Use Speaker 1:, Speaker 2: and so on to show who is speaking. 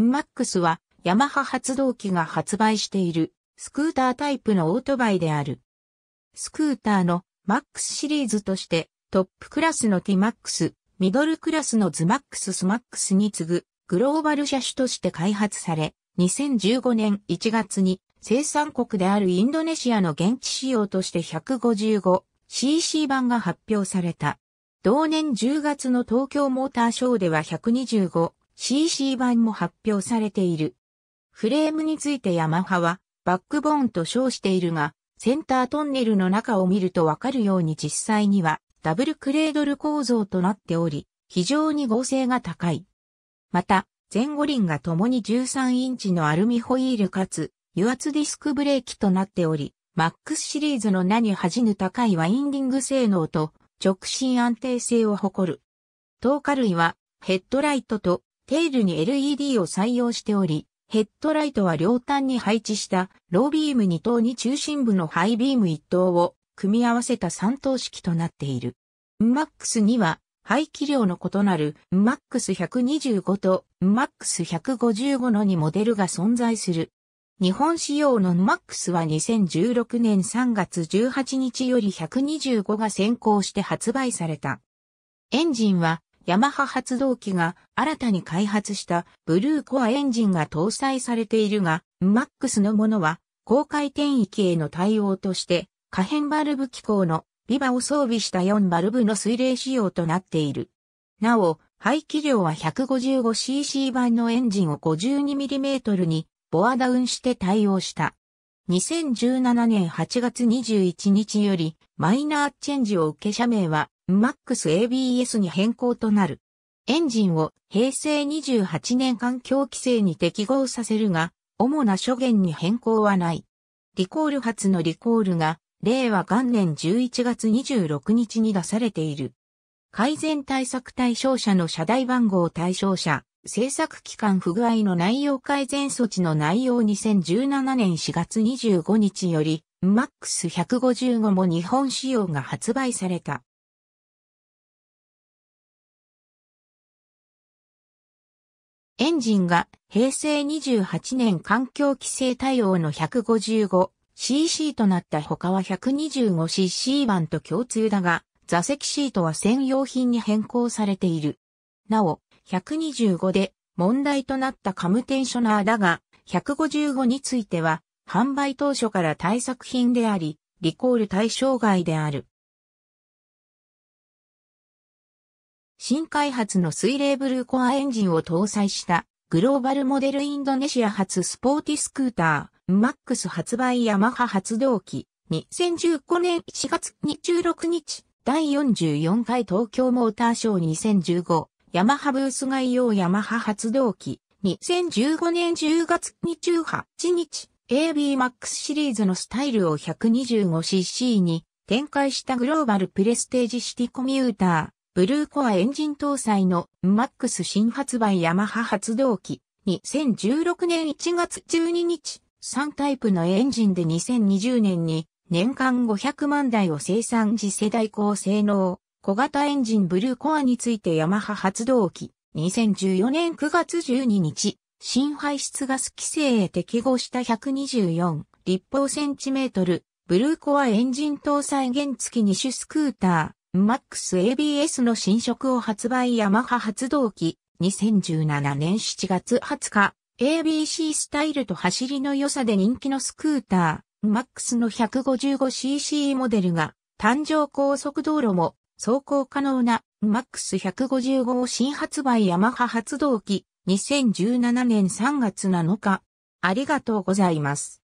Speaker 1: マックスはヤマハ発動機が発売しているスクータータイプのオートバイである。スクーターのマックスシリーズとしてトップクラスの T マックス、ミドルクラスのズマックススマックスに次ぐグローバル車種として開発され、2015年1月に生産国であるインドネシアの現地仕様として 155cc 版が発表された。同年10月の東京モーターショーでは125 CC 版も発表されている。フレームについてヤマハはバックボーンと称しているが、センタートンネルの中を見るとわかるように実際にはダブルクレードル構造となっており、非常に合成が高い。また、前後輪が共に13インチのアルミホイールかつ油圧ディスクブレーキとなっており、MAX シリーズの名に恥じぬ高いワインディング性能と直進安定性を誇る。透過類はヘッドライトとテールに LED を採用しており、ヘッドライトは両端に配置したロービーム2等に中心部のハイビーム1等を組み合わせた3等式となっている。MAX には排気量の異なる MAX125 と MAX155 の2モデルが存在する。日本仕様の MAX は2016年3月18日より125が先行して発売された。エンジンはヤマハ発動機が新たに開発したブルーコアエンジンが搭載されているが、MAX のものは高回転域への対応として可変バルブ機構のビバを装備した4バルブの水冷仕様となっている。なお、排気量は 155cc 版のエンジンを 52mm にボアダウンして対応した。2017年8月21日よりマイナーチェンジを受け社名は MAX-ABS に変更となる。エンジンを平成28年環境規制に適合させるが、主な諸元に変更はない。リコール発のリコールが、令和元年11月26日に出されている。改善対策対象者の車台番号対象者、製作機関不具合の内容改善措置の内容2017年4月25日より、MAX155 も日本仕様が発売された。エンジンが平成28年環境規制対応の 155cc となった他は 125cc 版と共通だが、座席シートは専用品に変更されている。なお、125で問題となったカムテンショナーだが、155については、販売当初から対策品であり、リコール対象外である。新開発の水冷ブルーコアエンジンを搭載したグローバルモデルインドネシア発スポーティスクーター、マックス発売ヤマハ発動機、2015年1月26日、第44回東京モーターショー2015、ヤマハブース外用ヤマハ発動機、2015年10月28日、ABMAX シリーズのスタイルを 125cc に展開したグローバルプレステージシティコミューター。ブルーコアエンジン搭載の MAX 新発売ヤマハ発動機2016年1月12日3タイプのエンジンで2020年に年間500万台を生産時世代高性能小型エンジンブルーコアについてヤマハ発動機2014年9月12日新排出ガス規制へ適合した124立方センチメートルブルーコアエンジン搭載原付2種スクーター MAXABS の新色を発売ヤマハ発動機2017年7月20日 ABC スタイルと走りの良さで人気のスクーター MAX の 155cc モデルが誕生高速道路も走行可能な MAX155 を新発売ヤマハ発動機2017年3月7日ありがとうございます。